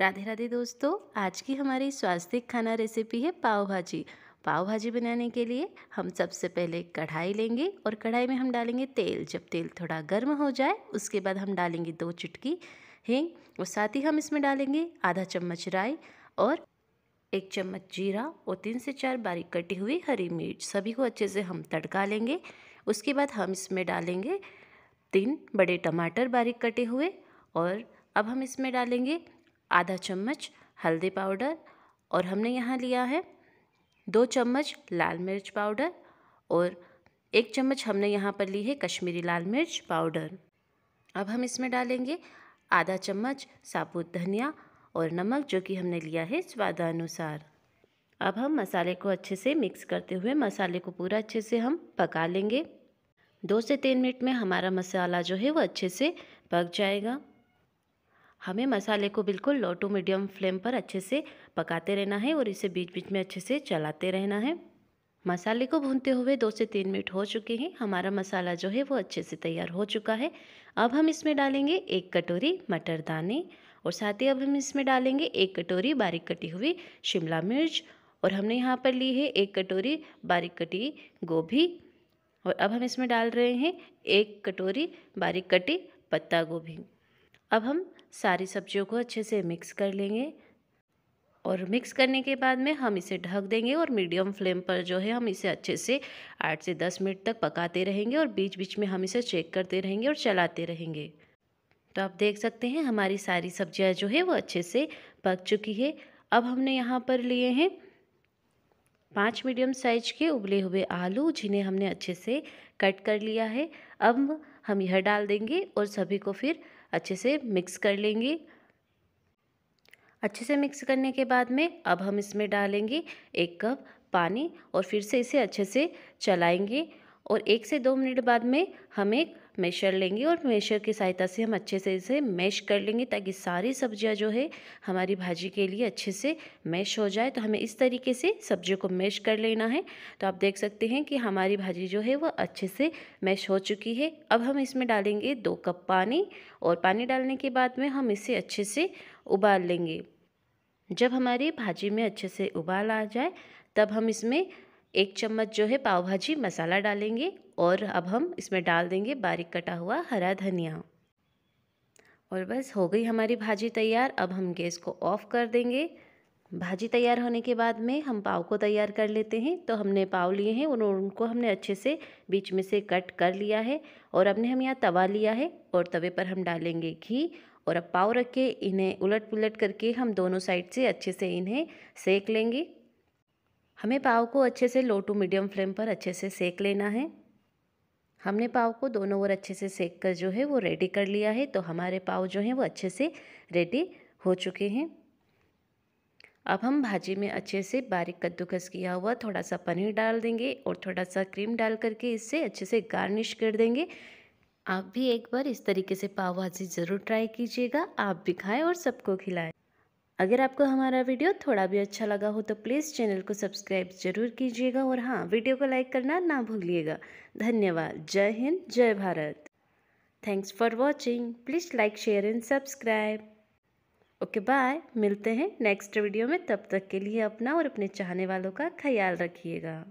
राधे राधे दोस्तों आज की हमारी स्वास्थ्य खाना रेसिपी है पाव भाजी पाव भाजी बनाने के लिए हम सबसे पहले कढ़ाई लेंगे और कढ़ाई में हम डालेंगे तेल जब तेल थोड़ा गर्म हो जाए उसके बाद हम डालेंगे दो चुटकी हिंग और साथ ही हम इसमें डालेंगे आधा चम्मच राई और एक चम्मच जीरा और तीन से चार बारीक कटी हुई हरी मिर्च सभी को अच्छे से हम तड़का लेंगे उसके बाद हम इसमें डालेंगे तीन बड़े टमाटर बारीक कटे हुए और अब हम इसमें डालेंगे आधा चम्मच हल्दी पाउडर और हमने यहाँ लिया है दो चम्मच लाल मिर्च पाउडर और एक चम्मच हमने यहाँ पर ली है कश्मीरी लाल मिर्च पाउडर अब हम इसमें डालेंगे आधा चम्मच साबुत धनिया और नमक जो कि हमने लिया है स्वादानुसार अब हम मसाले को अच्छे से मिक्स करते हुए मसाले को पूरा अच्छे से हम पका लेंगे दो से तीन मिनट में हमारा मसाला जो है वो अच्छे से पक जाएगा हमें मसाले को बिल्कुल लो टू मीडियम फ्लेम पर अच्छे से पकाते रहना है और इसे बीच बीच में अच्छे से चलाते रहना है मसाले को भूनते हुए दो से तीन मिनट हो चुके हैं हमारा मसाला जो है वो अच्छे से तैयार हो चुका है अब हम इसमें डालेंगे एक कटोरी मटर दाने और साथ ही अब हम इसमें डालेंगे एक कटोरी बारीक कटी हुई शिमला मिर्च और हमने यहाँ पर ली है एक कटोरी बारीक कटी गोभी और अब हम इसमें डाल रहे हैं एक कटोरी बारीक कटी पत्ता गोभी अब हम सारी सब्जियों को अच्छे से मिक्स कर लेंगे और मिक्स करने के बाद में हम इसे ढक देंगे और मीडियम फ्लेम पर जो है हम इसे अच्छे से आठ से दस मिनट तक पकाते रहेंगे और बीच बीच में हम इसे चेक करते रहेंगे और चलाते रहेंगे तो आप देख सकते हैं हमारी सारी सब्जियां जो है वो अच्छे से पक चुकी है अब हमने यहाँ पर लिए हैं पाँच मीडियम साइज के उबले हुए आलू जिन्हें हमने अच्छे से कट कर लिया है अब हम यह डाल देंगे और सभी को फिर अच्छे से मिक्स कर लेंगे अच्छे से मिक्स करने के बाद में अब हम इसमें डालेंगे एक कप पानी और फिर से इसे अच्छे से चलाएंगे और एक से दो मिनट बाद में हम एक मेशर लेंगे और मेशर की सहायता से हम अच्छे से इसे मैश कर लेंगे ताकि सारी सब्जियां जो है हमारी भाजी के लिए अच्छे से मैश हो जाए तो हमें इस तरीके से सब्जियों को मैश कर लेना है तो आप देख सकते हैं कि हमारी भाजी जो है वह अच्छे से मैश हो चुकी है अब हम इसमें डालेंगे दो कप पानी और पानी डालने के बाद में हम इसे अच्छे से उबाल लेंगे जब हमारी भाजी में अच्छे से उबाल आ जाए तब हम इसमें एक चम्मच जो है पाव भाजी मसाला डालेंगे और अब हम इसमें डाल देंगे बारीक कटा हुआ हरा धनिया और बस हो गई हमारी भाजी तैयार अब हम गैस को ऑफ़ कर देंगे भाजी तैयार होने के बाद में हम पाव को तैयार कर लेते हैं तो हमने पाव लिए हैं उन उनको हमने अच्छे से बीच में से कट कर लिया है और ने हम यहाँ तवा लिया है और तवे पर हम डालेंगे घी और अब पाव रख के इन्हें उलट पुलट करके हम दोनों साइड से अच्छे से इन्हें सेक लेंगे हमें पाव को अच्छे से लो टू मीडियम फ्लेम पर अच्छे से सेक लेना है हमने पाव को दोनों ओर अच्छे से सेक कर जो है वो रेडी कर लिया है तो हमारे पाव जो हैं वो अच्छे से रेडी हो चुके हैं अब हम भाजी में अच्छे से बारीक कद्दूकस किया हुआ थोड़ा सा पनीर डाल देंगे और थोड़ा सा क्रीम डाल करके इससे अच्छे से गार्निश कर देंगे आप भी एक बार इस तरीके से पाव भाजी ज़रूर ट्राई कीजिएगा आप भी खाएँ और सबको खिलाएँ अगर आपको हमारा वीडियो थोड़ा भी अच्छा लगा हो तो प्लीज़ चैनल को सब्सक्राइब जरूर कीजिएगा और हाँ वीडियो को लाइक करना ना भूलिएगा धन्यवाद जय हिंद जय Bharat thanks for watching please like share and subscribe okay bye मिलते हैं नेक्स्ट वीडियो में तब तक के लिए अपना और अपने चाहने वालों का ख्याल रखिएगा